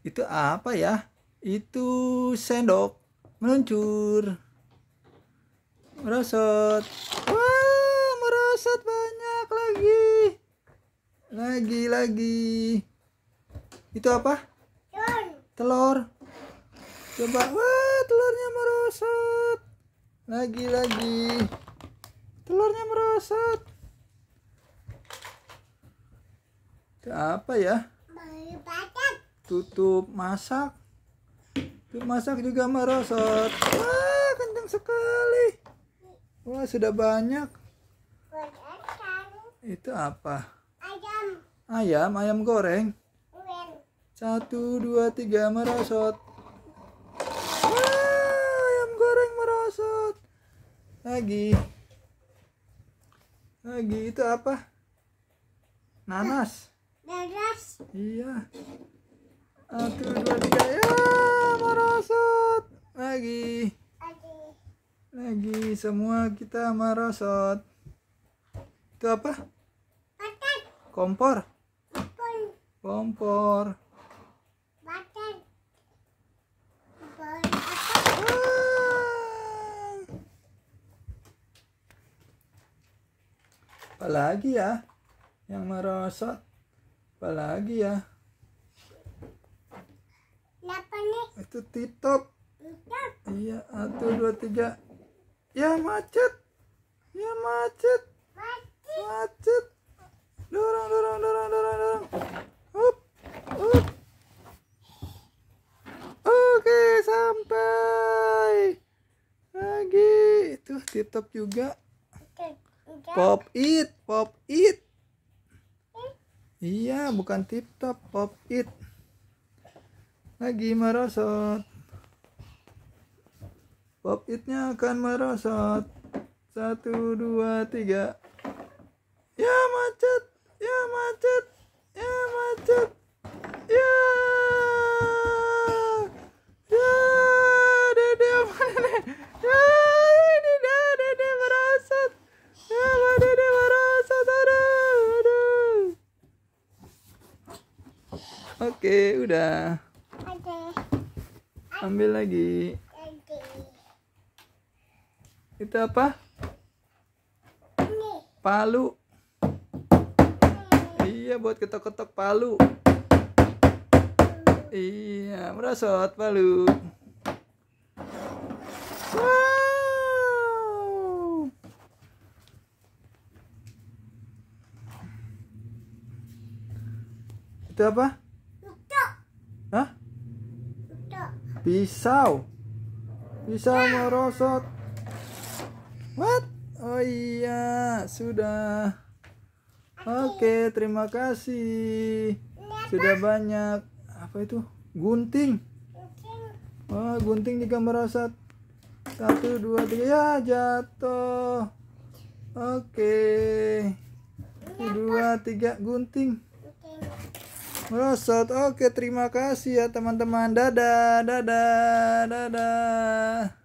itu apa ya itu sendok meluncur merosot wah merosot banyak lagi lagi lagi itu apa telur coba wah telurnya merosot lagi lagi telurnya merosot itu apa ya tutup masak tutup masak juga merosot wah kencang sekali wah sudah banyak itu apa ayam ayam ayam goreng satu dua tiga merosot wah ayam goreng merosot lagi lagi itu apa nanas nanas iya satu dua tiga ya merosot lagi lagi semua kita merosot itu apa kompor kompor apalagi ya yang merosot apalagi ya Kenapa nih? Itu titop. Iya, satu dua tiga. Ya macet. Ya macet. Macet. Macet. Dorong, dorong, dorong, dorong, dorong. Up, up. Oke, sampai. Lagi. Itu titop juga. Pop it, pop it. Eh? Iya, bukan tip top, pop it lagi merosot pop itnya akan merosot satu dua tiga ya macet ya macet ya macet ya ya dede mana, ya, ya dede dede merosot ya apa dede merosot aduh aduh oke udah ambil lagi itu apa palu iya buat ketok-ketok palu iya merosot palu wow itu apa Pisau. bisa merosot. What? Oh iya, sudah. Oke, terima kasih. Sudah banyak. Apa itu? Gunting. Oh, gunting juga merosot. Satu, dua, tiga. Ya, jatuh. Oke. Okay. Dua, tiga, gunting. Merosot. Oke, terima kasih ya teman-teman. Dadah, dadah, dadah.